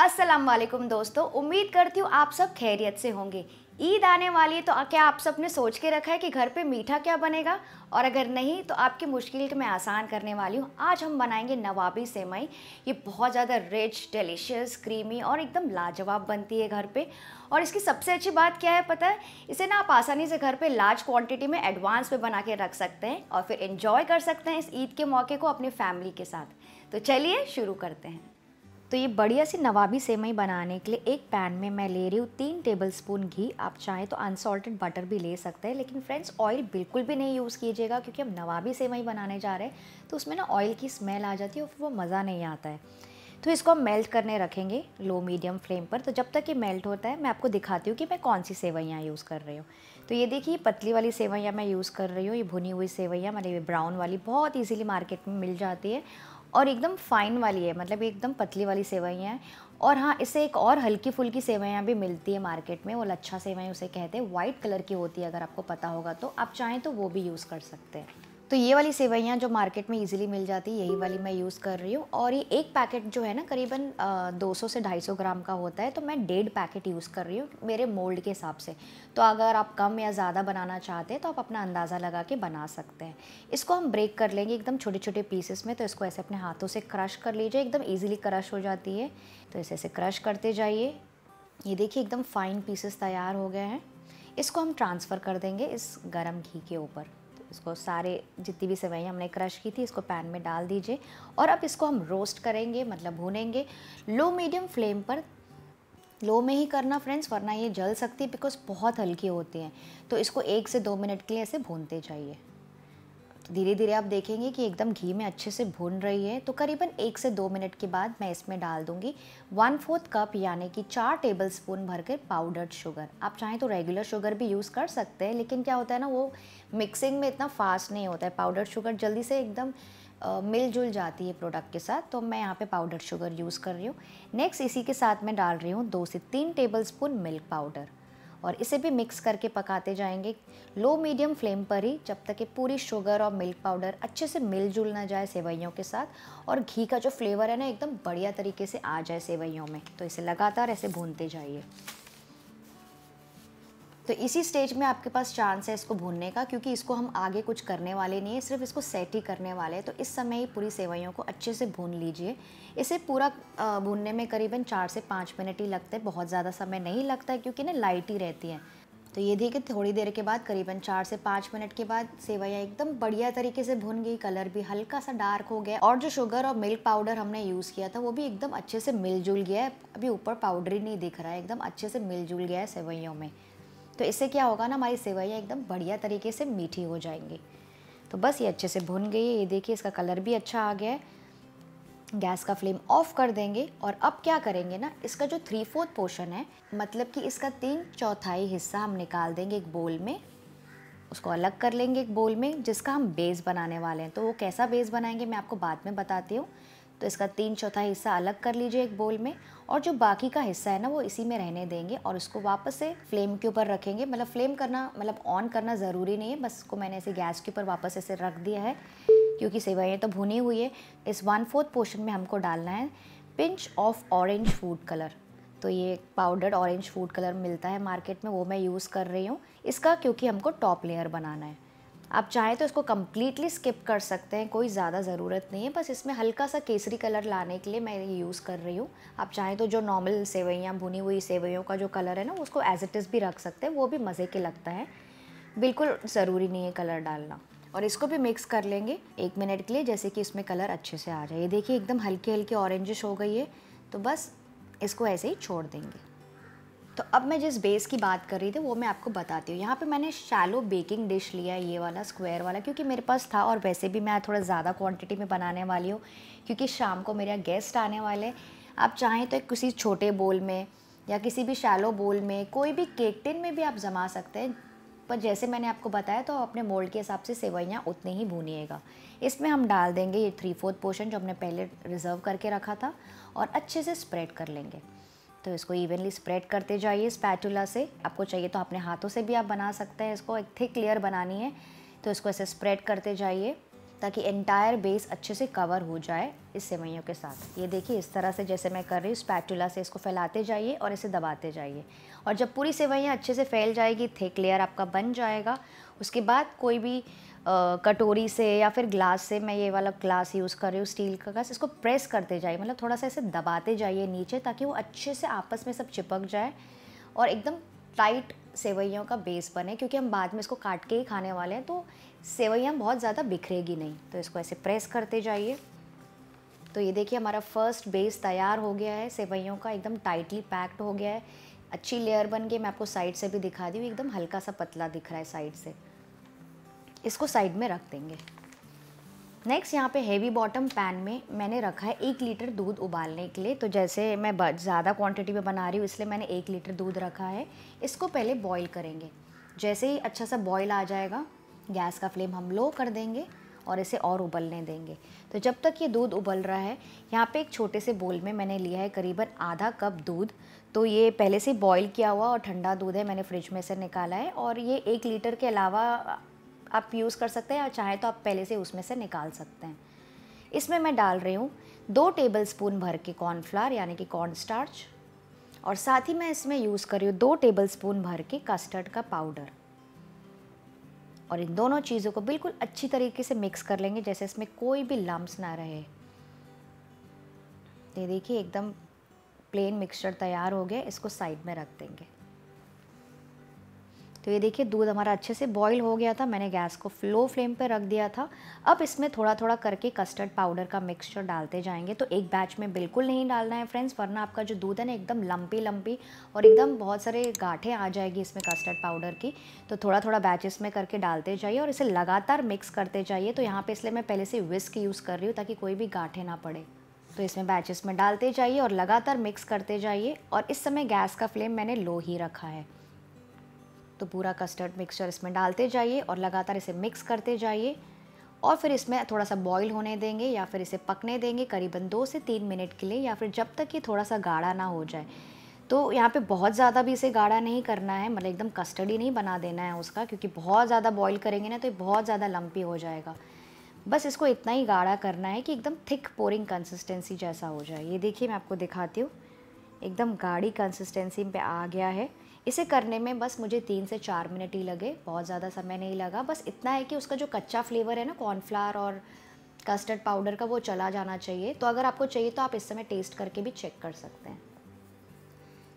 अस्सलाम वालेकुम दोस्तों उम्मीद करती हूँ आप सब खैरियत से होंगे ईद आने वाली है तो क्या आप सब ने सोच के रखा है कि घर पे मीठा क्या बनेगा और अगर नहीं तो आपकी मुश्किल के मैं आसान करने वाली हूँ आज हम बनाएंगे नवाबी सेमई ये बहुत ज़्यादा रिच डिलीशियस क्रीमी और एकदम लाजवाब बनती है घर पे और इसकी सबसे अच्छी बात क्या है पता है इसे ना आप आसानी से घर पे लार्ज क्वांटिटी में एडवांस में बना के रख सकते हैं और फिर इन्जॉय कर सकते हैं इस ईद के मौके को अपनी फैमिली के साथ तो चलिए शुरू करते हैं तो ये बढ़िया सी नवाबी सेवई बनाने के लिए एक पैन में मैं ले रही हूँ तीन टेबल स्पून घी आप चाहें तो अनसॉल्टेड बटर भी ले सकते हैं लेकिन फ्रेंड्स ऑयल बिल्कुल भी नहीं यूज़ कीजिएगा क्योंकि हम नवाबी सेवई बनाने जा रहे हैं तो उसमें ना ऑयल की स्मेल आ जाती है और फिर वो मज़ा नहीं आता है तो इसको हम मेल्ट करने रखेंगे लो मीडियम फ्लेम पर तो जब तक ये मेल्ट होता है मैं आपको दिखाती हूँ कि मैं कौन सी सेवैयाँ यूज़ कर रही हूँ तो ये देखिए पतली वाली सेवैयाँ मैं यूज़ कर रही हूँ ये भुनी हुई सेवैयाँ मतलब ये ब्राउन वाली बहुत ईजिली मार्केट में मिल जाती है और एकदम फाइन वाली है मतलब एकदम पतली वाली सेवैयाँ हैं और हाँ इसे एक और हल्की फुल्की सेवैयाँ भी मिलती है मार्केट में वो लच्छा सेवैयाँ उसे कहते हैं वाइट कलर की होती है अगर आपको पता होगा तो आप चाहें तो वो भी यूज़ कर सकते हैं तो ये वाली सेवैयाँ जो मार्केट में इजीली मिल जाती है यही वाली मैं यूज़ कर रही हूँ और ये एक पैकेट जो है ना करीबन 200 से 250 ग्राम का होता है तो मैं डेढ़ पैकेट यूज़ कर रही हूँ मेरे मोल्ड के हिसाब से तो अगर आप कम या ज़्यादा बनाना चाहते हैं तो आप अपना अंदाज़ा लगा के बना सकते हैं इसको हम ब्रेक कर लेंगे एकदम छोटे छोटे पीसेस में तो इसको ऐसे अपने हाथों से क्रश कर लीजिए एकदम ईजिली क्रश हो जाती है तो ऐसे ऐसे क्रश करते जाइए ये देखिए एकदम फ़ाइन पीसेस तैयार हो गए हैं इसको हम ट्रांसफ़र कर देंगे इस गर्म घी के ऊपर इसको सारे जितनी भी सेवैयाँ हमने क्रश की थी इसको पैन में डाल दीजिए और अब इसको हम रोस्ट करेंगे मतलब भूनेंगे लो मीडियम फ्लेम पर लो में ही करना फ्रेंड्स वरना ये जल सकती है बिकॉज बहुत हल्की होती हैं तो इसको एक से दो मिनट के लिए ऐसे भूनते जाइए धीरे धीरे आप देखेंगे कि एकदम घी में अच्छे से भून रही है तो करीबन एक से दो मिनट के बाद मैं इसमें डाल दूंगी वन फोर्थ कप यानी कि चार टेबल स्पून भर के पाउडर्ड शुगर आप चाहें तो रेगुलर शुगर भी यूज़ कर सकते हैं लेकिन क्या होता है ना वो मिक्सिंग में इतना फास्ट नहीं होता है पाउडर शुगर जल्दी से एकदम मिलजुल जाती है प्रोडक्ट के साथ तो मैं यहाँ पे पाउडर शुगर यूज़ कर रही हूँ नेक्स्ट इसी के साथ मैं डाल रही हूँ दो से तीन टेबल स्पून मिल्क पाउडर और इसे भी मिक्स करके पकाते जाएंगे लो मीडियम फ्लेम पर ही जब तक कि पूरी शुगर और मिल्क पाउडर अच्छे से मिलजुल ना जाए सेवैयों के साथ और घी का जो फ्लेवर है ना एकदम बढ़िया तरीके से आ जाए सेवैयों में तो इसे लगातार ऐसे भूनते जाइए तो इसी स्टेज में आपके पास चांस है इसको भूनने का क्योंकि इसको हम आगे कुछ करने वाले नहीं है सिर्फ इसको सेट ही करने वाले हैं तो इस समय ही पूरी सेवैयों को अच्छे से भून लीजिए इसे पूरा भूनने में करीबन चार से पाँच मिनट ही लगते हैं बहुत ज़्यादा समय नहीं लगता है क्योंकि ना लाइट ही रहती है तो ये देखिए थोड़ी देर के बाद करीबन चार से पाँच मिनट के बाद सेवैयाँ एकदम बढ़िया तरीके से भुन गई कलर भी हल्का सा डार्क हो गया और जो शुगर और मिल्क पाउडर हमने यूज़ किया था वो भी एकदम अच्छे से मिलजुल गया है अभी ऊपर पाउडर ही नहीं दिख रहा है एकदम अच्छे से मिलजुल गया है सेवैयों में तो इससे क्या होगा ना हमारी सेवैयाँ एकदम बढ़िया तरीके से मीठी हो जाएंगी तो बस ये अच्छे से भुन गई है ये देखिए इसका कलर भी अच्छा आ गया है गैस का फ्लेम ऑफ कर देंगे और अब क्या करेंगे ना इसका जो थ्री फोर्थ पोर्शन है मतलब कि इसका तीन चौथाई हिस्सा हम निकाल देंगे एक बोल में उसको अलग कर लेंगे एक बोल में जिसका हम बेस बनाने वाले हैं तो वो कैसा बेस बनाएंगे मैं आपको बाद में बताती हूँ तो इसका तीन चौथाई हिस्सा अलग कर लीजिए एक बोल में और जो बाकी का हिस्सा है ना वो इसी में रहने देंगे और उसको वापस से फ्लेम के ऊपर रखेंगे मतलब फ्लेम करना मतलब ऑन करना ज़रूरी नहीं है बस को मैंने ऐसे गैस के ऊपर वापस ऐसे रख दिया है क्योंकि सेवाइयाँ तो भुनी हुई है इस वन फोर्थ पोर्शन में हमको डालना है pinch of orange food colour तो ये पाउडर्ड ऑरेंज फूड कलर मिलता है मार्केट में वो मैं यूज़ कर रही हूँ इसका क्योंकि हमको टॉप लेयर बनाना है आप चाहें तो इसको कम्प्लीटली स्किप कर सकते हैं कोई ज़्यादा ज़रूरत नहीं है बस इसमें हल्का सा केसरी कलर लाने के लिए मैं ये यूज़ कर रही हूँ आप चाहें तो जो नॉर्मल सेवैयाँ भुनी हुई सेवैयों का जो कलर है ना उसको एज इट इज़ भी रख सकते हैं वो भी मज़े के लगता है बिल्कुल ज़रूरी नहीं है कलर डालना और इसको भी मिक्स कर लेंगे एक मिनट के लिए जैसे कि इसमें कलर अच्छे से आ जाए देखिए एकदम हल्की हल्की ऑरेंजिश हो गई है तो बस इसको ऐसे ही छोड़ देंगे तो अब मैं जिस बेस की बात कर रही थी वो मैं आपको बताती हूँ यहाँ पे मैंने शैलो बेकिंग डिश लिया है ये वाला स्क्वायर वाला क्योंकि मेरे पास था और वैसे भी मैं थोड़ा ज़्यादा क्वांटिटी में बनाने वाली हूँ क्योंकि शाम को मेरे गेस्ट आने वाले आप चाहें तो किसी छोटे बोल में या किसी भी शैलो बोल में कोई भी केक टिन में भी आप जमा सकते हैं पर जैसे मैंने आपको बताया तो अपने मोल्ड के हिसाब से सेवैयाँ उतनी ही भूनिएगा इसमें हम डाल देंगे ये थ्री फोर्थ पोर्शन जो हमने पहले रिज़र्व करके रखा था और अच्छे से स्प्रेड कर लेंगे तो इसको इवनली स्प्रेड करते जाइए स्पैटुला से आपको चाहिए तो अपने हाथों से भी आप बना सकते हैं इसको एक थिक लेयर बनानी है तो इसको ऐसे स्प्रेड करते जाइए ताकि एंटायर बेस अच्छे से कवर हो जाए इस सेवैयों के साथ ये देखिए इस तरह से जैसे मैं कर रही हूँ स्पैटुला से इसको फैलाते जाइए और इसे दबाते जाइए और जब पूरी सेवैयाँ अच्छे से फैल जाएगी थिक लेयर आपका बन जाएगा उसके बाद कोई भी कटोरी से या फिर ग्लास से मैं ये वाला ग्लास यूज़ कर रही हूँ स्टील का ग्लास इसको प्रेस करते जाइए मतलब थोड़ा सा इसे दबाते जाइए नीचे ताकि वो अच्छे से आपस में सब चिपक जाए और एकदम टाइट सेवैयों का बेस बने क्योंकि हम बाद में इसको काट के ही खाने वाले हैं तो सेवैयाँ बहुत ज़्यादा बिखरेगी नहीं तो इसको ऐसे प्रेस करते जाइए तो ये देखिए हमारा फर्स्ट बेस तैयार हो गया है सेवैयों का एकदम टाइटली पैक्ड हो गया है अच्छी लेयर बन गई मैं आपको साइड से भी दिखा दी हूँ एकदम हल्का सा पतला दिख रहा है साइड से इसको साइड में रख देंगे नेक्स्ट यहाँ पे हेवी बॉटम पैन में मैंने रखा है एक लीटर दूध उबालने के लिए तो जैसे मैं ज़्यादा क्वांटिटी में बना रही हूँ इसलिए मैंने एक लीटर दूध रखा है इसको पहले बॉईल करेंगे जैसे ही अच्छा सा बॉईल आ जाएगा गैस का फ्लेम हम लो कर देंगे और इसे और उबलने देंगे तो जब तक ये दूध उबल रहा है यहाँ पर एक छोटे से बोल में मैंने लिया है करीबन आधा कप दूध तो ये पहले से बॉईल किया हुआ और ठंडा दूध है मैंने फ्रिज में से निकाला है और ये एक लीटर के अलावा आप यूज़ कर सकते हैं और चाहे तो आप पहले से उसमें से निकाल सकते हैं इसमें मैं डाल रही हूँ दो टेबल स्पून भर के कॉर्नफ्लावर यानी कि कॉर्न स्टार्च और साथ ही मैं इसमें यूज़ कर रही हूँ दो टेबल स्पून भर के कस्टर्ड का पाउडर और इन दोनों चीज़ों को बिल्कुल अच्छी तरीके से मिक्स कर लेंगे जैसे इसमें कोई भी लम्ब ना रहे ये देखिए एकदम प्लेन मिक्सचर तैयार हो गया इसको साइड में रख देंगे तो ये देखिए दूध हमारा अच्छे से बॉईल हो गया था मैंने गैस को फ्लो फ्लेम पर रख दिया था अब इसमें थोड़ा थोड़ा करके कस्टर्ड पाउडर का मिक्सचर डालते जाएंगे तो एक बैच में बिल्कुल नहीं डालना है फ्रेंड्स वरना आपका जो दूध है ना एकदम लंपी लंपी और एकदम बहुत सारे गाठें आ जाएगी इसमें कस्टर्ड पाउडर की तो थोड़ा थोड़ा बैचेस में करके डालते जाइए और इसे लगातार मिक्स करते जाइए तो यहाँ पर इसलिए मैं पहले से विस्क यूज़ कर रही हूँ ताकि कोई भी गाठे ना पड़े तो इसमें बैचेस में डालते जाइए और लगातार मिक्स करते जाइए और इस समय गैस का फ्लेम मैंने लो ही रखा है तो पूरा कस्टर्ड मिक्सचर इसमें डालते जाइए और लगातार इसे मिक्स करते जाइए और फिर इसमें थोड़ा सा बॉईल होने देंगे या फिर इसे पकने देंगे करीबन दो से तीन मिनट के लिए या फिर जब तक ये थोड़ा सा गाढ़ा ना हो जाए तो यहाँ पे बहुत ज़्यादा भी इसे गाढ़ा नहीं करना है मतलब एकदम कस्टर्ड ही नहीं बना देना है उसका क्योंकि बहुत ज़्यादा बॉईल करेंगे ना तो ये बहुत ज़्यादा लंपी हो जाएगा बस इसको इतना ही गाढ़ा करना है कि एकदम थिक पोरिंग कंसिस्टेंसी जैसा हो जाए ये देखिए मैं आपको दिखाती हूँ एकदम गाढ़ी कंसिस्टेंसी पे आ गया है इसे करने में बस मुझे तीन से चार मिनट ही लगे बहुत ज़्यादा समय नहीं लगा बस इतना है कि उसका जो कच्चा फ्लेवर है ना कॉर्नफ्लावर और कस्टर्ड पाउडर का वो चला जाना चाहिए तो अगर आपको चाहिए तो आप इस समय टेस्ट करके भी चेक कर सकते हैं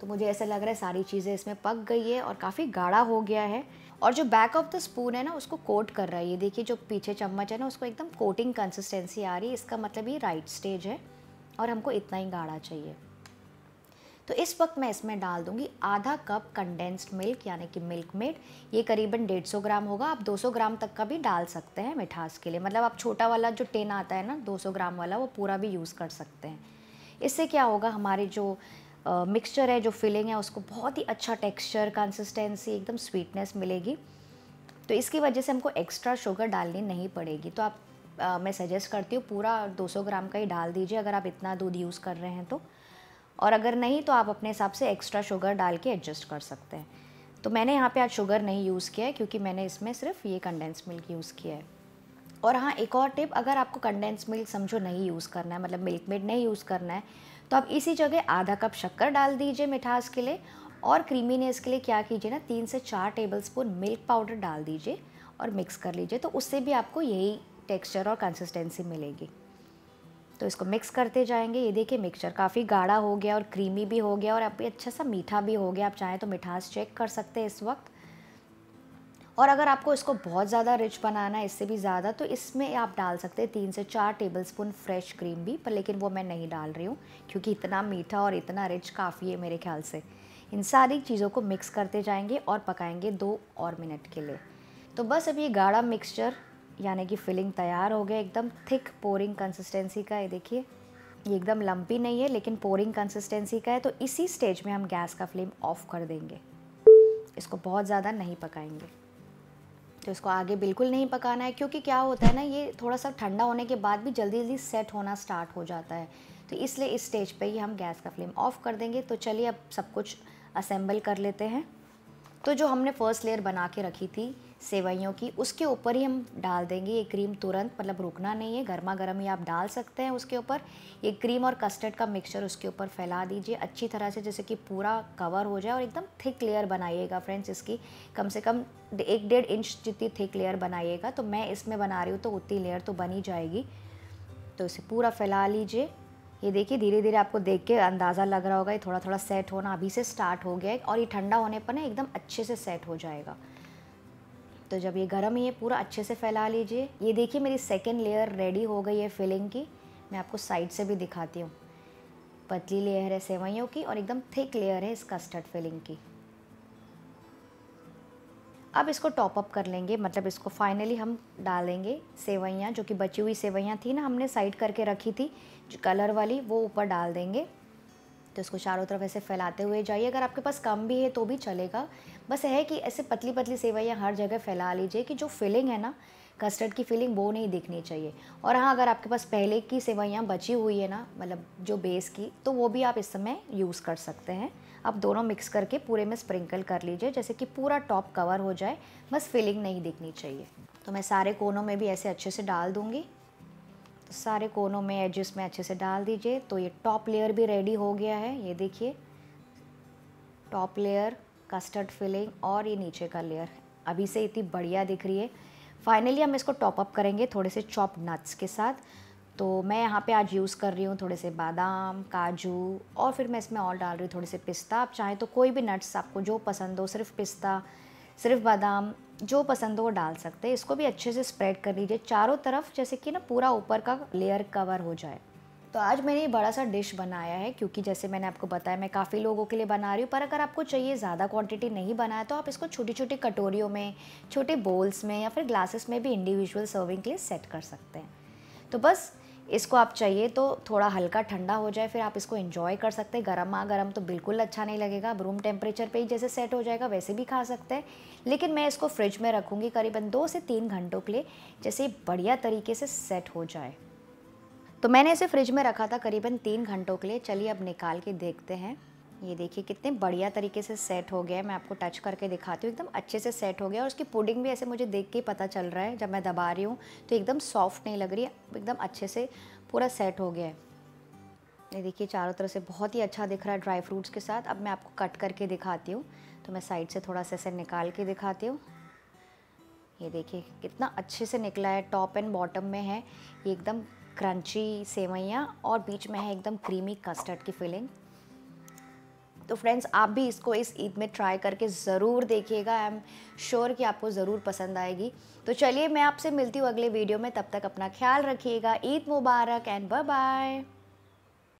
तो मुझे ऐसा लग रहा है सारी चीज़ें इसमें पक गई है और काफ़ी गाढ़ा हो गया है और जो बैक ऑफ द स्पून है ना उसको कोट कर रहा है ये देखिए जो पीछे चम्मच है ना उसको एकदम कोटिंग कंसिस्टेंसी आ रही है इसका मतलब ये राइट स्टेज है और हमको इतना ही गाढ़ा चाहिए तो इस वक्त मैं इसमें डाल दूंगी आधा कप कंडेंस्ड मिल्क यानी कि मिल्क मेड ये करीबन 150 ग्राम होगा आप 200 ग्राम तक का भी डाल सकते हैं मिठास के लिए मतलब आप छोटा वाला जो टेन आता है ना 200 ग्राम वाला वो पूरा भी यूज़ कर सकते हैं इससे क्या होगा हमारे जो मिक्सचर है जो फिलिंग है उसको बहुत ही अच्छा टेक्स्चर कंसिस्टेंसी एकदम स्वीटनेस मिलेगी तो इसकी वजह से हमको एक्स्ट्रा शुगर डालनी नहीं पड़ेगी तो आप आ, मैं सजेस्ट करती हूँ पूरा 200 ग्राम का ही डाल दीजिए अगर आप इतना दूध यूज़ कर रहे हैं तो और अगर नहीं तो आप अपने हिसाब से एक्स्ट्रा शुगर डाल के एडजस्ट कर सकते हैं तो मैंने यहाँ पे आज शुगर नहीं यूज़ किया है क्योंकि मैंने इसमें सिर्फ ये कंडेंस मिल्क यूज़ किया है और हाँ एक और टिप अगर आपको कंडेंस मिल्क समझो नहीं यूज़ करना है मतलब मिल्क मेड नहीं यूज़ करना है तो आप इसी जगह आधा कप शक्कर डाल दीजिए मिठास के लिए और क्रीमीनेस के लिए क्या कीजिए ना तीन से चार टेबल स्पून मिल्क पाउडर डाल दीजिए और मिक्स कर लीजिए तो उससे भी आपको यही टेक्स्चर और कंसिस्टेंसी मिलेगी तो इसको मिक्स करते जाएंगे ये देखिए मिक्सचर काफ़ी गाढ़ा हो गया और क्रीमी भी हो गया और अभी अच्छा सा मीठा भी हो गया आप चाहें तो मिठास चेक कर सकते हैं इस वक्त और अगर आपको इसको बहुत ज़्यादा रिच बनाना है इससे भी ज़्यादा तो इसमें आप डाल सकते हैं तीन से चार टेबलस्पून फ्रेश क्रीम भी पर लेकिन वो मैं नहीं डाल रही हूँ क्योंकि इतना मीठा और इतना रिच काफ़ी है मेरे ख्याल से इन सारी चीज़ों को मिक्स करते जाएंगे और पकाएंगे दो और मिनट के लिए तो बस अब ये गाढ़ा मिक्सचर यानी कि फिलिंग तैयार हो गया एकदम थिक पोरिंग कंसिस्टेंसी का ये देखिए ये एकदम लंपी नहीं है लेकिन पोरिंग कंसिस्टेंसी का है तो इसी स्टेज में हम गैस का फ्लेम ऑफ कर देंगे इसको बहुत ज़्यादा नहीं पकाएंगे तो इसको आगे बिल्कुल नहीं पकाना है क्योंकि क्या होता है ना ये थोड़ा सा ठंडा होने के बाद भी जल्दी जल्दी सेट होना स्टार्ट हो जाता है तो इसलिए इस स्टेज पर ही हम गैस का फ्लेम ऑफ कर देंगे तो चलिए अब सब कुछ असेंबल कर लेते हैं तो जो हमने फर्स्ट लेयर बना के रखी थी सेवैयों की उसके ऊपर ही हम डाल देंगे ये क्रीम तुरंत मतलब रुकना नहीं है गर्मा गर्म ही आप डाल सकते हैं उसके ऊपर ये क्रीम और कस्टर्ड का मिक्सचर उसके ऊपर फैला दीजिए अच्छी तरह से जैसे कि पूरा कवर हो जाए और एकदम थिक लेयर बनाइएगा फ्रेंड्स इसकी कम से कम एक डेढ़ इंच जितनी थिक लेयर बनाइएगा तो मैं इसमें बना रही हूँ तो उतनी लेयर तो बनी जाएगी तो इसे पूरा फैला लीजिए ये देखिए धीरे धीरे आपको देख के अंदाज़ा लग रहा होगा ये थोड़ा थोड़ा सेट होना अभी से स्टार्ट हो गया है और ये ठंडा होने पर ना एकदम अच्छे से सेट हो जाएगा तो जब ये गर्म ही है पूरा अच्छे से फैला लीजिए ये देखिए मेरी सेकेंड लेयर रेडी हो गई है फिलिंग की मैं आपको साइड से भी दिखाती हूँ पतली लेयर है सेवैयों की और एकदम थिक लेयर है इस कस्टर्ड फिलिंग की अब इसको टॉप अप कर लेंगे मतलब इसको फाइनली हम डालेंगे सेवैयाँ जो कि बची हुई सेवैयाँ थी ना हमने साइड करके रखी थी जो कलर वाली वो ऊपर डाल देंगे तो इसको चारों तरफ ऐसे फैलाते हुए जाइए अगर आपके पास कम भी है तो भी चलेगा बस है कि ऐसे पतली पतली सेवैयाँ हर जगह फैला लीजिए कि जो फिलिंग है ना कस्टर्ड की फीलिंग वो नहीं दिखनी चाहिए और हाँ अगर आपके पास पहले की सेवैयाँ बची हुई है ना मतलब जो बेस की तो वो भी आप इस समय यूज़ कर सकते हैं आप दोनों मिक्स करके पूरे में स्प्रिंकल कर लीजिए जैसे कि पूरा टॉप कवर हो जाए बस फीलिंग नहीं दिखनी चाहिए तो मैं सारे कोनों में भी ऐसे अच्छे से डाल दूँगी तो सारे कोनों में एजेस में अच्छे से डाल दीजिए तो ये टॉप लेयर भी रेडी हो गया है ये देखिए टॉप लेयर कस्टर्ड फिलिंग और ये नीचे का लेयर अभी से इतनी बढ़िया दिख रही है फाइनली हम इसको टॉपअप करेंगे थोड़े से चॉप नट्स के साथ तो मैं यहाँ पे आज यूज़ कर रही हूँ थोड़े से बादाम काजू और फिर मैं इसमें और डाल रही हूँ थोड़े से पिस्ता आप चाहें तो कोई भी नट्स आपको जो पसंद हो सिर्फ पिस्ता सिर्फ बादाम जो पसंद हो वो डाल सकते हैं इसको भी अच्छे से स्प्रेड कर लीजिए चारों तरफ जैसे कि ना पूरा ऊपर का लेयर कवर हो जाए तो आज मैंने ये बड़ा सा डिश बनाया है क्योंकि जैसे मैंने आपको बताया मैं काफ़ी लोगों के लिए बना रही हूँ पर अगर आपको चाहिए ज़्यादा क्वांटिटी नहीं बनाया तो आप इसको छोटी छोटी कटोरियों में छोटे बोल्स में या फिर ग्लासेस में भी इंडिविजुअल सर्विंग के लिए सेट कर सकते हैं तो बस इसको आप चाहिए तो थोड़ा हल्का ठंडा हो जाए फिर आप इसको इन्जॉय कर सकते हैं गर्म आ गर्म तो बिल्कुल अच्छा नहीं लगेगा आप रूम टेम्परेचर पे ही जैसे सेट हो जाएगा वैसे भी खा सकते हैं लेकिन मैं इसको फ्रिज में रखूँगी करीबन दो से तीन घंटों के लिए जैसे बढ़िया तरीके से सेट हो जाए तो मैंने इसे फ्रिज में रखा था करीबन तीन घंटों के लिए चलिए अब निकाल के देखते हैं ये देखिए कितने बढ़िया तरीके से सेट हो गया है मैं आपको टच करके दिखाती हूँ एकदम अच्छे से सेट हो गया और उसकी पुडिंग भी ऐसे मुझे देख के पता चल रहा है जब मैं दबा रही हूँ तो एकदम सॉफ्ट नहीं लग रही है एकदम अच्छे से पूरा सेट हो गया है ये देखिए चारों तरफ से बहुत ही अच्छा दिख रहा है ड्राई फ्रूट्स के साथ अब मैं आपको कट करके दिखाती हूँ तो मैं साइड से थोड़ा सा ऐसे निकाल के दिखाती हूँ ये देखिए कितना अच्छे से निकला है टॉप एंड बॉटम में है ये एकदम क्रंची सेवैयाँ और बीच में है एकदम क्रीमी कस्टर्ड की फीलिंग तो फ्रेंड्स आप भी इसको इस ईद में ट्राई करके ज़रूर देखिएगा आई एम श्योर कि आपको ज़रूर पसंद आएगी तो चलिए मैं आपसे मिलती हूँ अगले वीडियो में तब तक अपना ख्याल रखिएगा ईद मुबारक एंड बाय बाय